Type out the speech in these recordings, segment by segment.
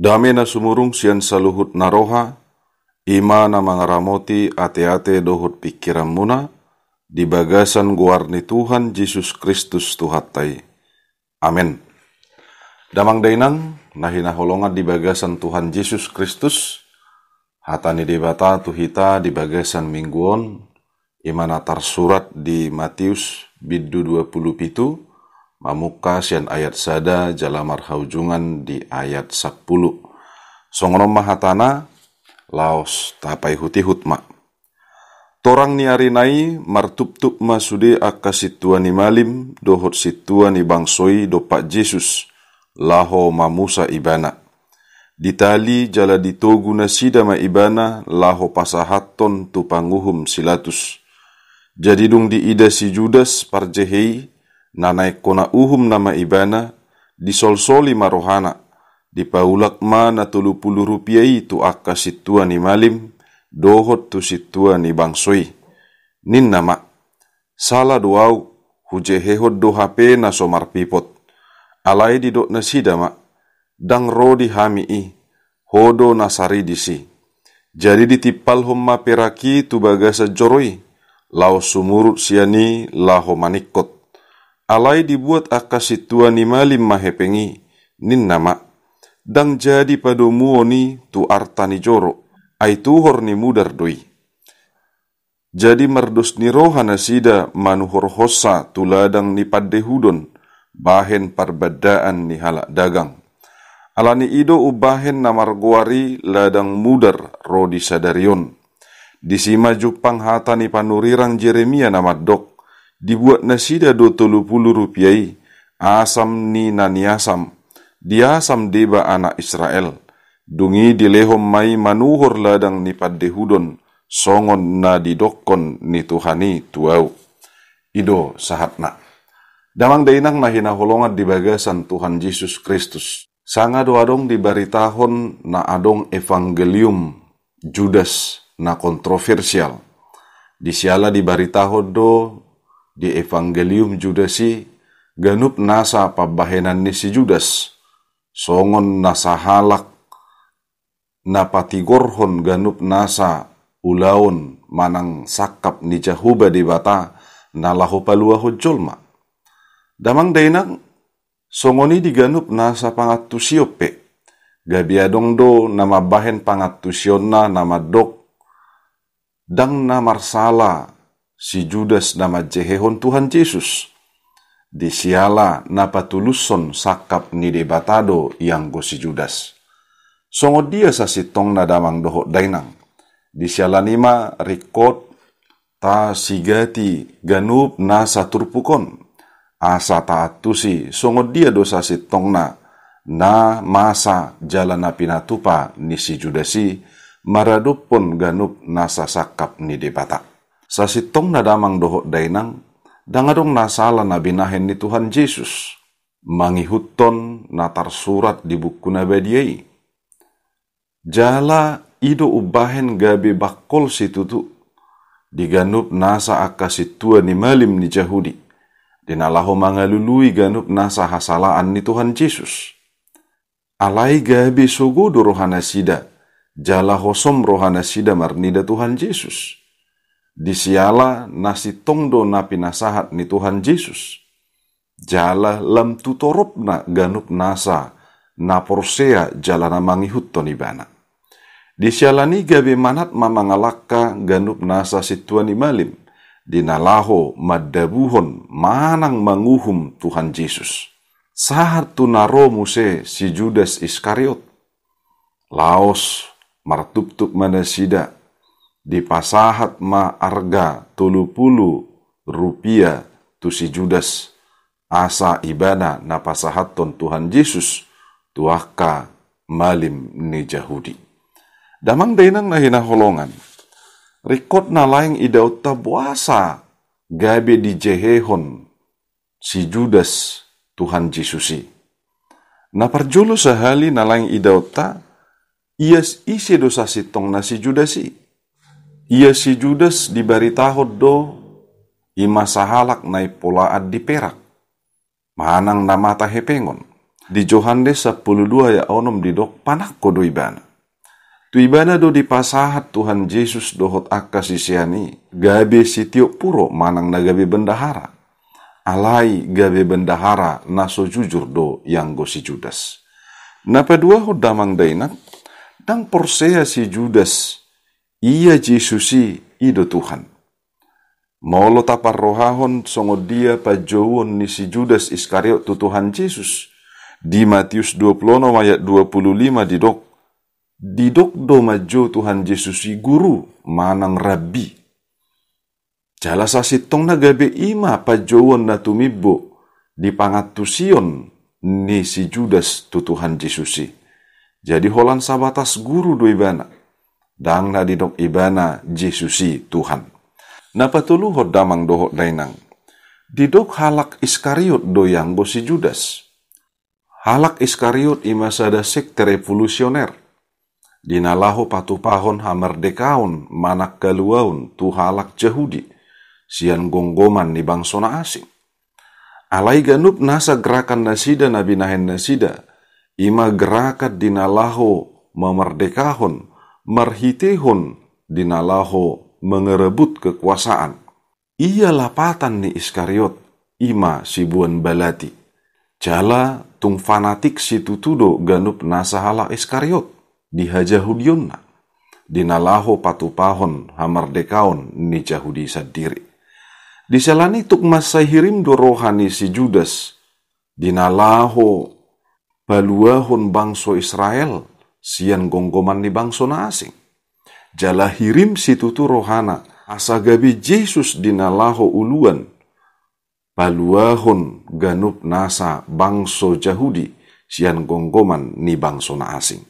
na sumurung sian saluhut naroha, ima na mangaramoti ate-ate dohut pikiran muna, di bagasan guarni Tuhan Yesus Kristus Tuhatai. Amin. Damang dainang, nahina holongan di bagasan Tuhan Yesus Kristus, hatani debata tuhita di bagasan mingguon, imana tarsurat di Matius bidu 20 pitu, Mamuka sian ayat sada jalamar marhaujungan di ayat 10. Songrom mahatana laos tapai huti hutma. Torang niarinai martuptup masude akka situani malim dohot situani bangsoi dopak Yesus laho mamusa ibana. Ditali jala ditogu nasida ma ibana laho pasahaton tu panguhum silatus. Jadi dung diida si Judas parjehei nanai kona uhum nama ibana di solsoli marohana di paulak mana tulu puluh rupiah itu akka situa ni malim dohot tu situa ni bangsoi nin nama salah doau huje hehot do hp na somar pipot alai di dok nasidama dang ro di hami i hodo nasari si jadi ditipal homma peraki tu bagasa joroi lau sumurut siani laho manikot alai dibuat akasi tua ni malim mahepengi, nin nama. Dang jadi padomuoni muoni tu arta ni joro, ai tuhor ni mudar dui. Jadi merdus ni rohana sida manuhor hossa tuladang ni hudon, bahen parbadaan ni halak dagang. Alani ido ubahen namar guari ladang mudar rodi sadarion. Disima jupang hata ni panurirang Jeremia namadok dibuat nasida do tolupulu puluh rupiai, asam ni naniasam, asam deba anak Israel. Dungi dilehom mai manuhor ladang ni paddehudon, songon na didokon ni Tuhani tuau. Ido sahatna. Damang dainang nahina holongat di bagasan Tuhan Yesus Kristus. Sanga doadong di baritahon na adong evangelium Judas na kontroversial. di siala di baritahon do di Evangelium Judasi ganup nasa pabahenan ni si Judas songon nasa halak napatigorhon ganup nasa ulaun manang sakap ni jahuba di bata nalahu paluahu hujulma damang dainang songoni diganup nasa pangatusiope gabiadong do nama bahen pangatusionna nama dok dang marsala si Judas nama Jehehon Tuhan Yesus. Disiala napa tuluson sakap ni debatado yang go si Judas. Songo dia sa sitong nadamang dohok dainang. Disiala nima rikot ta sigati ganub na saturpukon. Asa taatusi songo dia dosa sitong na na masa jalana pinatupa ni si Judasi maradupun ganub nasa sakap ni debatak sa sitong damang doho dainang, dangadong nasala na binahin ni Tuhan Yesus, mangihuton na tarsurat di buku na bediai. Jala ido ubahen gabi bakol tutu, diganup nasa tua ni malim ni Yahudi, dinalaho mangalului ganup nasa hasalaan ni Tuhan Yesus. Alai gabi sogo rohana sida, jala hosom rohana sida marnida Tuhan Yesus disiala nasi tongdo napi nasahat ni Tuhan Yesus. Jala lem tutorop na ganup nasa na porsea na mangihut tonibana. ni niga manat mamangalaka ganup nasa Tuhan imalim. Dinalaho madabuhon manang manguhum Tuhan Yesus. Sahat tunaro muse si Judas Iskariot. Laos martuptuk mana sidak di pasahat ma arga pulu rupiah tu si Judas asa ibana na pasahat ton Tuhan Yesus tuahka malim ni Jahudi. Damang denang na hina holongan. Rekod na laing idaw tabuasa gabe di Jehehon si Judas Tuhan Yesusi. Na perjulu sahali na laing idau ta ias isi dosa sitong na si Judasi ia si Judas diberitahu do ima sahalak nai ad di perak. manang nama hepengon. Di Johannes 12 ya onom didok panak kodo ibana. Tu ibana do pasahat Tuhan Yesus dohot akasisiani sisiani, gabe sitiok puro manang na nagabe bendahara. Alai gabe bendahara naso jujur do yang go si Judas. Napa dua hodamang dainak, dang porsea si Judas ia Yesusi ido Tuhan. Maulo rohahon songo dia pajowon ni si Judas Iskariot tu Tuhan Yesus. Di Matius 20 ayat 25 didok. Didok do majo Tuhan Yesus si guru manang Rabbi. Jala sasitong na gabe ima pajowon na tumibo di pangatusion ni si Judas tu Tuhan Yesus si. Jadi holan sabatas guru doibana. banak dang na didok ibana Jesusi Tuhan. Napatulu hod damang dohok dainang. Didok halak Iskariot doyang bosi Judas. Halak Iskariot imasada sekte revolusioner. Dinalaho patu pahon hamer dekaun manak galuaun tu halak Yahudi. Sian gonggoman di bangsona asing. Alai ganub nasa gerakan nasida nabi nahen nasida. Ima gerakat dinalaho memerdekahon marhitehun dinalaho mengerebut kekuasaan. Ia lapatan ni Iskariot, ima sibuan balati. Jala tung fanatik situtudo ganup nasahala Iskariot, dihajahudionna. Dinalaho patupahon hamar dekaun ni jahudi sadiri. Diselani tuk masahirim dorohani si Judas. Dinalaho baluahun bangso Israel sian gonggoman ni na asing. Jala hirim tutu rohana, asa gabi Jesus dinalaho uluan, paluahon ganup nasa bangso jahudi sian gonggoman ni na asing.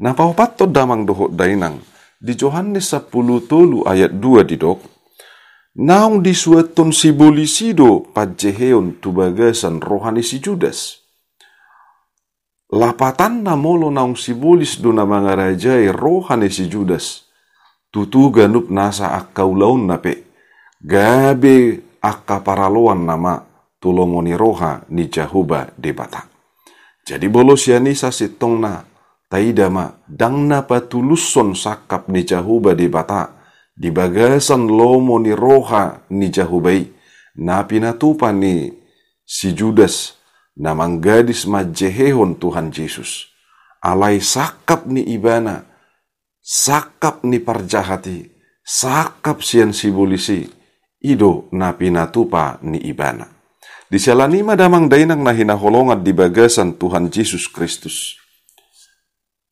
Nah, to damang dohok dainang, di Johannes 10 tolu ayat 2 didok, naung disuatun bolisido pajeheon tubagasan rohani si Judas lapatanna molo naung sibolis duna mga raja e rohane si Judas. tutu ganup nasa akau laun nape. Gabe akka paraloan nama tulomoni roha ni jahuba debata. Jadi bolos ya yanisa sitongna taidama napa tuluson sakap ni jahuba debata. Di bagasan lomo ni roha ni jahubai. natupa ni si Judas namang gadis majehehon Tuhan Yesus. Alai sakap ni ibana, sakap ni parjahati, sakap sian sibulisi, ido napi natupa ni ibana. Di selani madamang dainang nahina holongat di bagasan Tuhan Yesus Kristus.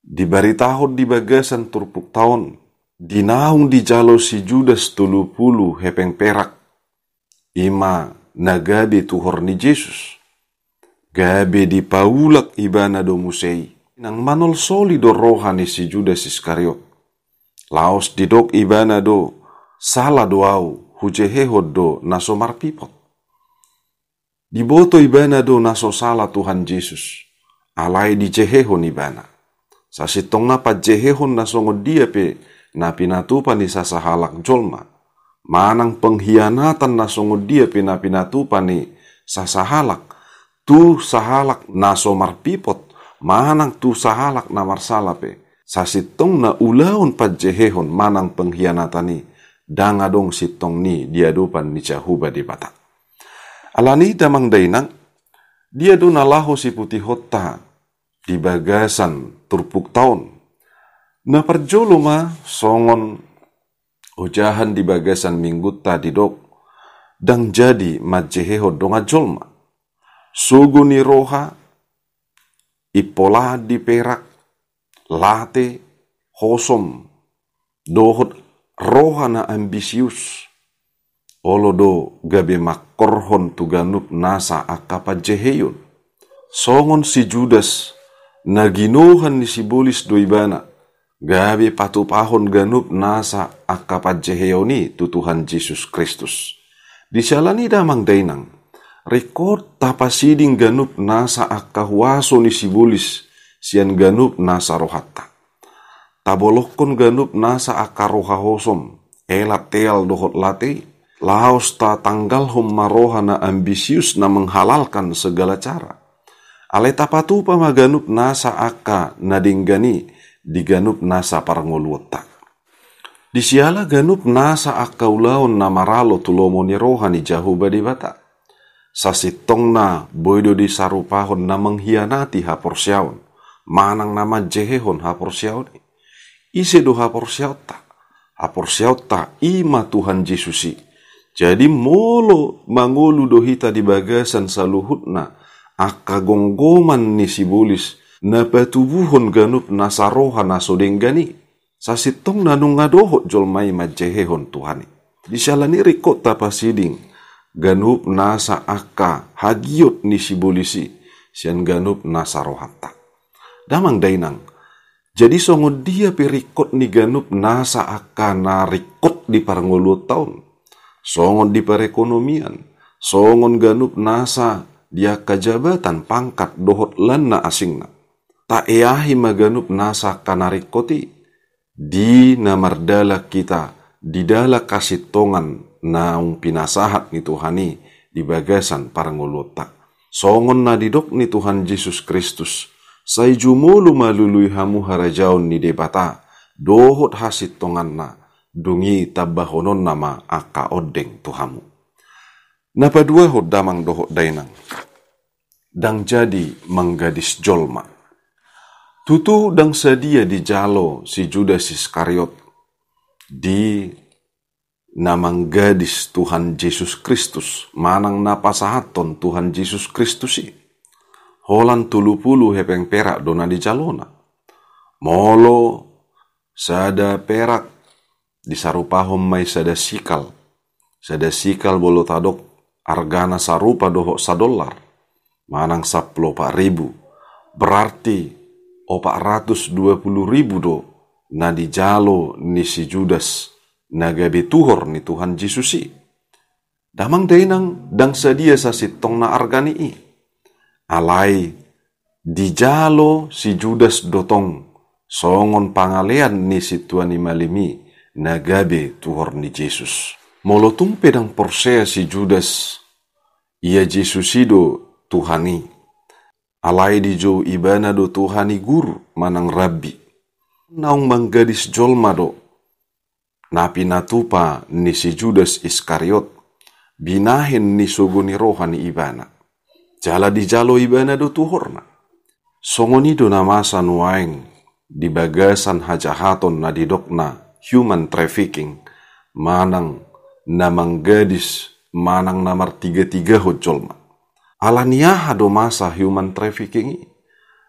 Di tahun di bagasan turpuk tahun, dinaung di jalo si Judas tulu pulu hepeng perak. Ima nagabi tuhor ni Yesus gabe di paulak ibana domusei nang manol solido rohani si Judas Iskariot. Laos didok ibana do salah doau hujehehod do naso marpipot. Diboto ibana do naso salah Tuhan Yesus. Alai di jehehon ibana. Sasitong pa jehehon naso ngodia pe na pinatupan ni sasahalak jolma. Manang penghianatan naso ngodia pe na pinatupan ni sasahalak tu sahalak na nasomar pipot manang tu sahalak namar salape sasitong na ulaon padjehehon manang penghianatani, dangadong sitong ni diadupan ni cahuba di batak. alani damang dainang dia dunalaho si putih hota di bagasan turpuk tahun na perjolo ma songon ujahan di bagasan minggu tadi dok dang jadi majeheho donga jolma Suguni Roha, Ipola di Perak, Late, Hosom, Dohot na Ambisius, Olodo gabe makorhon tuganup nasa akapa jeheyon. Songon si Judas, naginohan ni si Bolis doibana, gabe patupahon ganup nasa akapa jeheyoni tu Tuhan Yesus Kristus. Disalani damang dainang, tapa tapasiding ganup nasa akahwaso ni sibulis sian ganup nasa rohata. Tabolokon ganup nasa akarohahosom elatel dohot lati laos ta tanggal hom marohana ambisius na menghalalkan segala cara. Ale tapatu pamaganup nasa aka nadinggani diganup nasa parangoluotak. Disiala ganup nasa akaulaon namaralo tulomoni rohani jahuba Bata na boido di sarupahon na menghianati haporsiaun. Manang nama jehehon hapor haporsiaun. Isi do Hapor Haporsiauta ima Tuhan Yesusi. Jadi molo mangolu dohita di bagasan saluhutna. Aka gonggoman ni bulis na tubuhon ganup nasaroha nasodenggani. Sasitong na ngadohot jolmai jehehon Tuhani. Di rikota rikot tapasiding ganub nasa akka hagiot ni sibulisi sian ganub nasa rohata. Damang dainang. Jadi songo dia perikot ni ganub nasa akka narikot di parangolu tahun. Songon di perekonomian. Songon ganub nasa dia kajabatan pangkat dohot lana asingna. Tak eahi maganup nasa kanarikoti. Di namardala kita, di dalam kasih tongan naung pinasahat ni Tuhani bagasan parangulutak. Songon na didok ni Tuhan Yesus Kristus. saya jumulu malului hamu harajaun ni debata. Dohot hasit tongan na. Dungi tabahonon nama aka odeng Tuhamu. Napa dua hot damang dohot dainang. Dang jadi manggadis jolma. Tutu dang sedia jalo si Judas Iskariot di namang gadis Tuhan Yesus Kristus manang napasahaton Tuhan Yesus Kristus si, holan tulu pulu hepeng perak dona di jalona molo sada perak di sarupahom mai sada sikal sada sikal bolo tadok argana sarupa doho dolar, manang saplo pak ribu berarti opak ratus dua puluh ribu do nadi jalo nisi judas nagabi tuhor ni Tuhan Yesus i. Damang tenang dang sedia sasi tong na argani i. Alai dijalo si Judas dotong songon pangalean ni si Tuhan imalimi nagabe tuhor ni Yesus. Molotung pedang porsea si Judas ia Yesus ido Tuhani. Alai di jo ibana do Tuhani guru manang rabbi. Naung manggadis jolma do napinatupa ni si Judas Iskariot binahin ni suguni rohani ibana. Jala di jalo ibana do tuhorna. Songoni do namasan nuaeng, di bagasan hajahaton na didokna human trafficking manang namang gadis manang namar tiga-tiga hojolma. Alaniah do masa human trafficking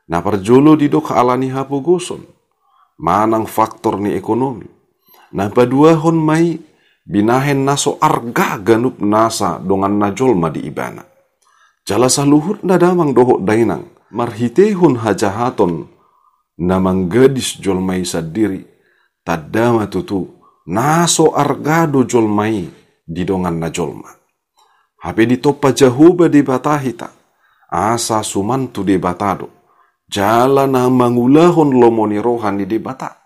na perjolo didok alaniha puguson manang faktor ni ekonomi hon mai binahen naso arga ganup nasa dongan najolma di ibana. Jala luhur nadamang dohok dainang, marhitehun hajahaton namang gadis jolmai sadiri, tadama tutu naso jol mai di dongan najolma. Hape topa jahuba di batahita, asa sumantu di batado, jala na mangulahon lomoni rohani di batak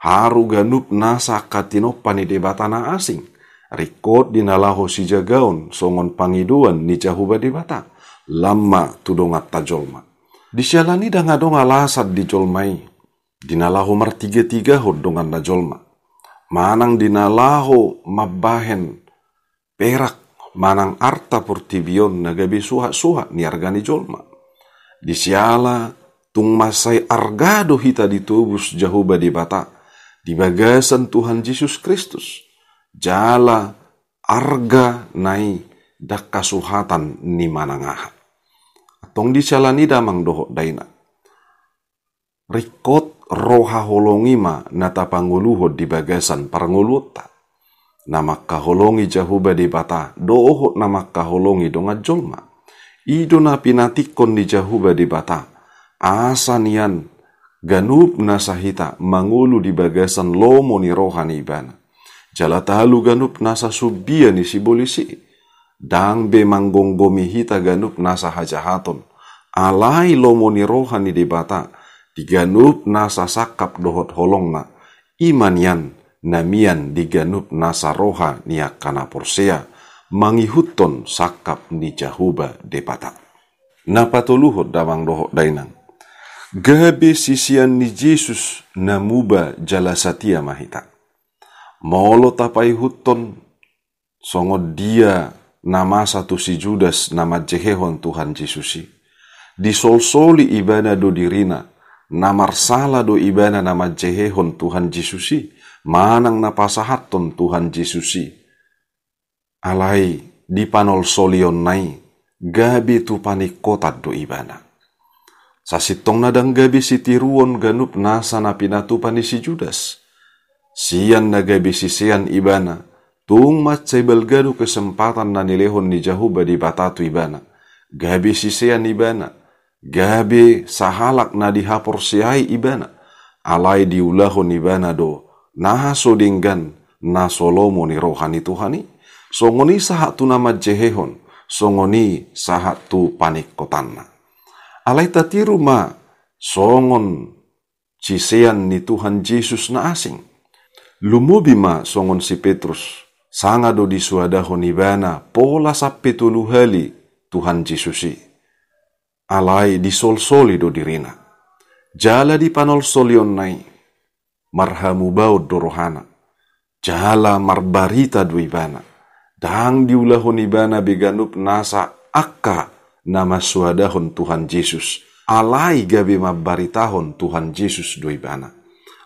haru ganup nasa katino panidebata batana asing. Rikot dinalaho si jagaun songon pangiduan ni jahuba debata bata. Lama tudongat tajolma. Disyalani ngadong alasat dijolmai. Dinalaho martiga-tiga hodongan dongan jolma Manang dinalaho mabahen perak manang arta portibion nagabi suha-suha argani jolma. Disyala tung masai argado hita ditubus jahuba debata bata di bagasan Tuhan Yesus Kristus. Jala arga nai dak kasuhatan ni manangah. Tong di jalani damang doho daina. Rikot roha holongi ma nata panguluhod di bagasan paranguluta. Nama holongi jahuba di bata, doho nama holongi donga jolma. Ido na pinatikon di jahuba di bata, asanian ganub nasahita mangulu di bagasan lomo ni rohani ibana. Jala tahalu ganub nasa subia ni bolisi. Dang be manggonggomi hita ganub nasa hajahaton. Alai lomo ni rohani di bata. Di ganub nasa sakap dohot holongna. Imanian namian di ganub nasa roha niak kana porsea. Mangihuton sakap ni jahuba depata. Napatuluhut damang dohot dainang gehebi sisian ni Jesus na muba jala satia mahita. Molo tapai hutton, songo dia nama satu si Judas nama jehehon Tuhan Yesusi. Disolsoli ibana do dirina nama salah do ibana nama jehehon Tuhan Yesusi. Manang pasahaton Tuhan Yesusi. Alai dipanol solion nai gabi tu panikota do ibana Sasitong nadang gabi si tiruon ganup nasa na pinatupan ni si Judas. Sian na gabi si sian ibana, tung matsay balgado kesempatan na nilehon ni Jahuba di batatu ibana. Gabi si sian ibana, gabi sahalak na dihapor siay ibana. Alay diulahon ibana do, naha sodinggan na Solomo ni rohani Tuhani. Songoni sahat tu nama jehehon, songoni sahat tu panik kotanna. Alai tati ma songon cisean ni Tuhan Yesus na asing. Lumubi ma songon si Petrus, sangado di suadaho bana pola sapitulu hali Tuhan Yesusi. Alai di sol-soli do dirina. Jala di panol solion nai. Marhamu baud Rohana Jala marbarita ibana. Dang diulahon ibana beganup nasa akka nama suadahun Tuhan Yesus Alai gabi tahun Tuhan Yesus doibana.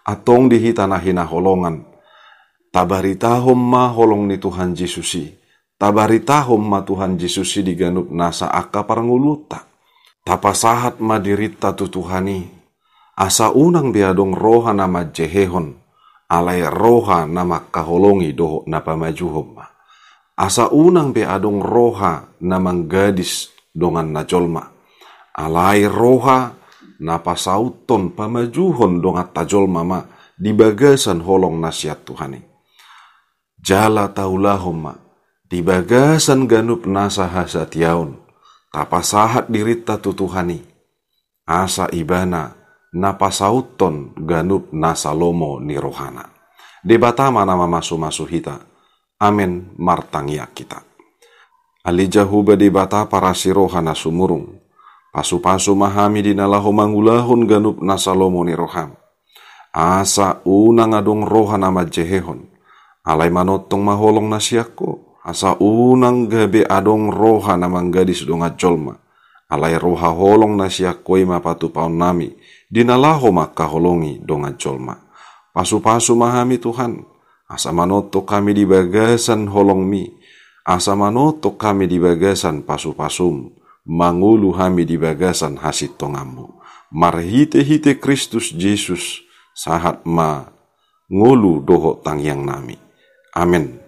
Atong tanah hina holongan. tahun ma holong ni Tuhan tabari tahun ma Tuhan Yesusi diganup nasa aka paranguluta. Tapasahat dirita tu Tuhani. Asa unang biadong roha nama jehehon. Alai roha nama kaholongi doho napa majuhom. Asa unang biadong roha namang gadis dongan na jolma. Alai roha napasauton pamajuhon dongat mama ma bagasan holong nasihat Tuhan. Jala taulahom ma bagasan ganup nasaha satiaun tapasahat dirita Tuhan. Asa ibana napasauton ganup nasalomo ni rohana. Debatama nama masu-masu hita. Amin martang ya kita alijahu badi bata para sirohana sumurung. Pasu-pasu mahami dinalahu mangulahun ganup nasalomoni roham. Asa unang rohan rohana majehehon. Alai manotong maholong nasiakko. Asa unang gabe adong rohana manggadis donga colma. Alai roha holong nasiakko ima patu nami. Dinalaho holongi donga colma. Pasu-pasu mahami Tuhan. Asa manoto kami di bagasan holong mi Asamano tok kami di bagasan pasu-pasum, mangulu kami di bagasan hasit tongamu. Marhite-hite Kristus Yesus sahat ma ngulu dohok yang nami. Amin.